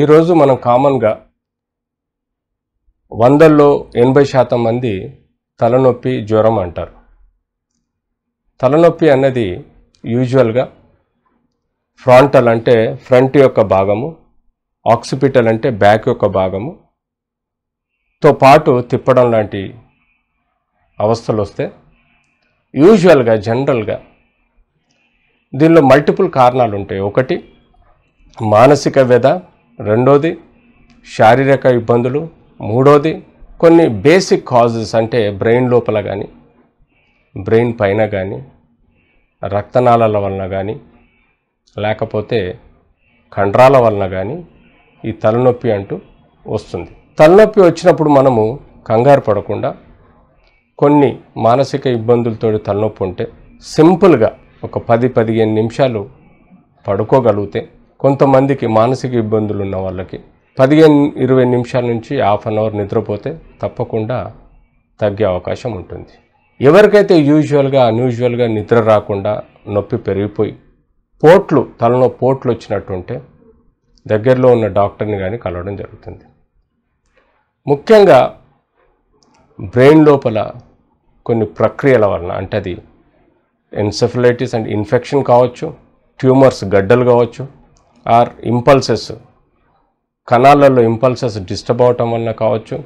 ఈరోజు మనం కామన్గా వందల్లో ఎనభై శాతం మంది తలనొప్పి జ్వరం అంటారు తలనొప్పి అన్నది యూజువల్గా ఫ్రాంటల్ అంటే ఫ్రంట్ యొక్క భాగము ఆక్సిపిటల్ అంటే బ్యాక్ యొక్క భాగము తో పాటు తిప్పడం లాంటి అవస్థలు వస్తే యూజువల్గా జనరల్గా దీనిలో మల్టిపుల్ కారణాలు ఉంటాయి ఒకటి మానసిక వ్యధ రెండోది శారీరక ఇబ్బందులు మూడోది కొన్ని బేసిక్ కాజెస్ అంటే బ్రెయిన్ లోపల కానీ బ్రెయిన్ పైన కానీ రక్తనాళాల వలన కానీ లేకపోతే కండరాల వలన కానీ ఈ తలనొప్పి అంటూ వస్తుంది తలనొప్పి వచ్చినప్పుడు మనము కంగారు పడకుండా కొన్ని మానసిక ఇబ్బందులతో తలనొప్పి ఉంటే సింపుల్గా ఒక పది పదిహేను నిమిషాలు పడుకోగలిగితే కొంతమందికి మానసిక ఇబ్బందులు ఉన్న వాళ్ళకి పదిహేను ఇరవై నిమిషాల నుంచి హాఫ్ అన్ అవర్ నిద్రపోతే తప్పకుండా తగ్గే అవకాశం ఉంటుంది ఎవరికైతే యూజువల్గా అన్యూజువల్గా నిద్ర రాకుండా నొప్పి పెరిగిపోయి పోట్లు తలలో పోట్లు వచ్చినట్టుంటే దగ్గరలో ఉన్న డాక్టర్ని కానీ కలవడం జరుగుతుంది ముఖ్యంగా బ్రెయిన్ లోపల కొన్ని ప్రక్రియల వలన అంటే అది ఎన్సెఫలైటిస్ అండ్ ఇన్ఫెక్షన్ కావచ్చు ట్యూమర్స్ గడ్డలు కావచ్చు ఆర్ ఇంపల్సెస్ కణాలలో ఇంపల్సెస్ డిస్టర్బ్ అవటం వలన కావచ్చు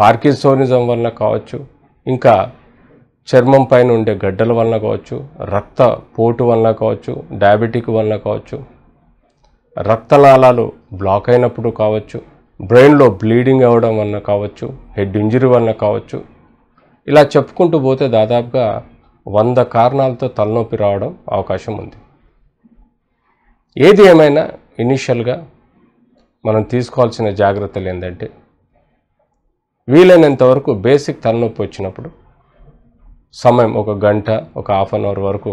పార్కిన్సోనిజం వలన కావచ్చు ఇంకా చర్మం పైన ఉండే గడ్డల వలన కావచ్చు రక్త పోటు వలన కావచ్చు డయాబెటిక్ వలన కావచ్చు రక్తనాళాలు బ్లాక్ అయినప్పుడు కావచ్చు బ్రెయిన్లో బ్లీడింగ్ అవ్వడం వలన కావచ్చు హెడ్ ఇంజరీ వలన కావచ్చు ఇలా చెప్పుకుంటూ పోతే దాదాపుగా వంద కారణాలతో తలనొప్పి రావడం అవకాశం ఉంది ఏది ఏమైనా ఇనీషియల్గా మనం తీసుకోవాల్సిన జాగ్రత్తలు ఏంటంటే వీలైనంతవరకు బేసిక్ తలనొప్పి వచ్చినప్పుడు సమయం ఒక గంట ఒక హాఫ్ అన్ అవర్ వరకు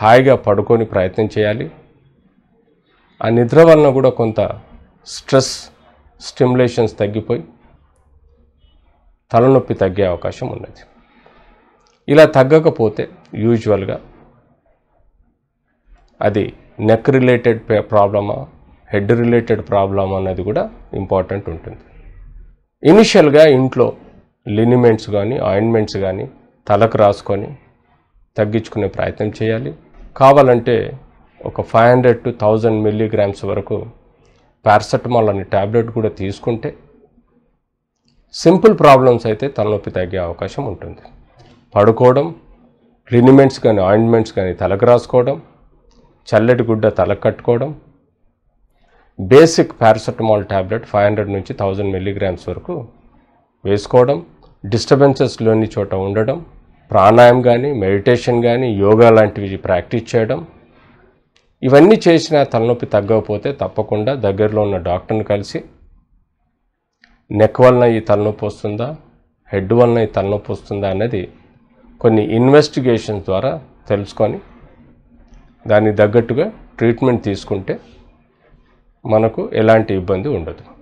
హాయిగా పడుకొని ప్రయత్నం చేయాలి ఆ నిద్ర వలన కూడా కొంత స్ట్రెస్ స్టిమ్యులేషన్స్ తగ్గిపోయి తలనొప్పి తగ్గే అవకాశం ఉన్నది ఇలా తగ్గకపోతే యూజువల్గా అది నెక్ రిలేటెడ్ ప్రాబ్లమా హెడ్ రిలేటెడ్ ప్రాబ్లమా అనేది కూడా ఇంపార్టెంట్ ఉంటుంది ఇనిషియల్గా ఇంట్లో లినిమెంట్స్ కానీ ఆయింట్మెంట్స్ కానీ తలకు రాసుకొని తగ్గించుకునే ప్రయత్నం చేయాలి కావాలంటే ఒక five hundred to thousand milligrams వరకు పారాసెటమాల్ అనే ట్యాబ్లెట్ కూడా తీసుకుంటే సింపుల్ ప్రాబ్లమ్స్ అయితే తలనొప్పి తగ్గే అవకాశం ఉంటుంది పడుకోవడం లినిమెంట్స్ కానీ ఆయింట్మెంట్స్ కానీ తలకు రాసుకోవడం చల్లటి గుడ్డ తలకు కట్టుకోవడం basic paracetamol tablet five hundred నుంచి థౌజండ్ మిల్లీగ్రామ్స్ వరకు వేసుకోవడం డిస్టర్బెన్సెస్ లేని చోట ఉండడం ప్రాణాయామం కానీ మెడిటేషన్ కానీ యోగా లాంటివి ప్రాక్టీస్ చేయడం ఇవన్నీ చేసినా తలనొప్పి తగ్గకపోతే తప్పకుండా దగ్గరలో ఉన్న డాక్టర్ని కలిసి నెక్ వలన ఈ తలనొప్పి వస్తుందా హెడ్ వలన ఈ తలనొప్పి వస్తుందా అనేది కొన్ని ఇన్వెస్టిగేషన్స్ ద్వారా తెలుసుకొని దాన్ని తగ్గట్టుగా ట్రీట్మెంట్ తీసుకుంటే మనకు ఎలాంటి ఇబ్బంది ఉండదు